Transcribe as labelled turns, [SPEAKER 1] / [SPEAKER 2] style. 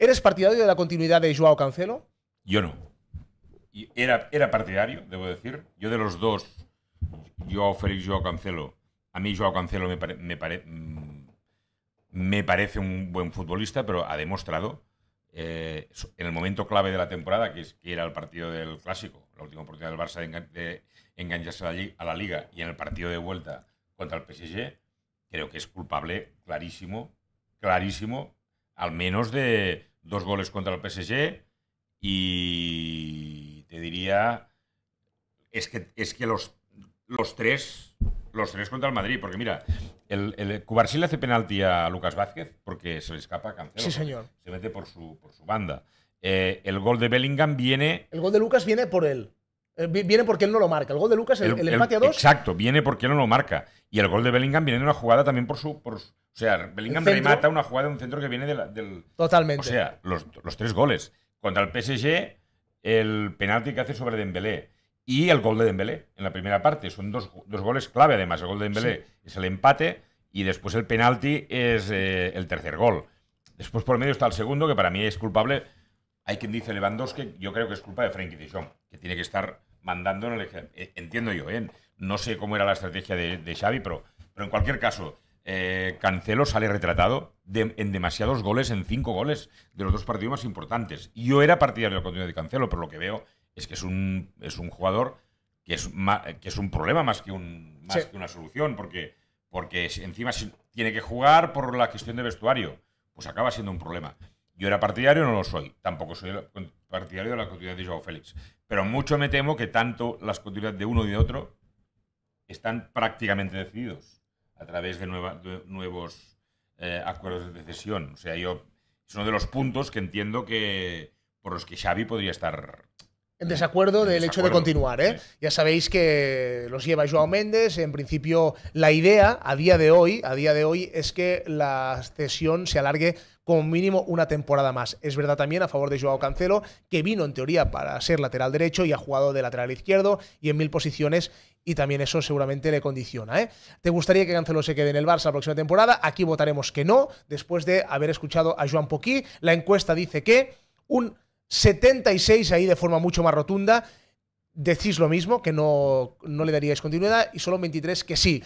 [SPEAKER 1] ¿Eres partidario de la continuidad de Joao Cancelo?
[SPEAKER 2] Yo no. Era, era partidario, debo decir. Yo de los dos, Joao Félix, Joao Cancelo, a mí Joao Cancelo me, mm, me, parece un buen futbolista, pero ha demostrado eh, en el momento clave de la temporada, que, era el partido del Clásico, la última oportunidad del Barça de, engancharse a la Liga, y en el partido de vuelta contra el PSG, creo que es culpable, clarísimo, clarísimo, al menos de dos goles contra el PSG y te diría, es que, es que los, los tres los tres contra el Madrid, porque mira, el, el hace penalti a Lucas Vázquez porque se le escapa Cancelo. Sí, señor. Se mete por su, por su banda. Eh, el gol de Bellingham viene.
[SPEAKER 1] El gol de Lucas viene por él. Eh, viene porque él no lo marca. El gol de Lucas, el, empate a dos.
[SPEAKER 2] Exacto, viene porque él no lo marca. Y el gol de Bellingham viene de una jugada también por su. Por, o sea, Bellingham remata una jugada de un centro que viene del. Totalmente. O sea, los, tres goles. Contra el PSG, el penalti que hace sobre Dembélé. Y el gol de Dembélé en la primera parte. Son dos, goles clave, además. El gol de Dembélé es el empate. Y después el penalti es eh, el tercer gol. Después por medio está el segundo, que para mí es culpable. Hay quien dice Lewandowski, yo creo que es culpa de Frankie Dijon, que tiene que estar mandando en el eh, Entiendo yo, ¿eh? no sé cómo era la estrategia de, Xavi, pero, pero en cualquier caso, eh, Cancelo sale retratado en demasiados goles, en cinco goles de los dos partidos más importantes. Yo era partidario del contenido de Cancelo, pero lo que veo es que es un, es un jugador que es, que es un problema más que, un, que una solución, porque, porque encima tiene que jugar por la gestión de vestuario, pues acaba siendo un problema. Yo era partidario, no lo soy. Tampoco soy partidario de la continuidad de Joao Félix. Pero mucho me temo que tanto las continuidades de uno y de otro están prácticamente decididos a través de, nuevos eh, acuerdos de cesión. O sea, yo es uno de los puntos que entiendo que por los que Xavi podría estar
[SPEAKER 1] en desacuerdo del hecho de continuar. ¿eh? Ya sabéis que los lleva Joao Méndez. En principio, la idea a día de hoy, a día de hoy es que la cesión se alargue como mínimo una temporada más. Es verdad también a favor de Joao Cancelo, que vino en teoría para ser lateral derecho y ha jugado de lateral izquierdo y en mil posiciones y también eso seguramente le condiciona. ¿eh? ¿Te gustaría que Cancelo se quede en el Barça la próxima temporada? Aquí votaremos que no, después de haber escuchado a Joan Poquí. La encuesta dice que un 76 ahí de forma mucho más rotunda decís lo mismo, que no, no, le daríais continuidad, y solo 23 que sí.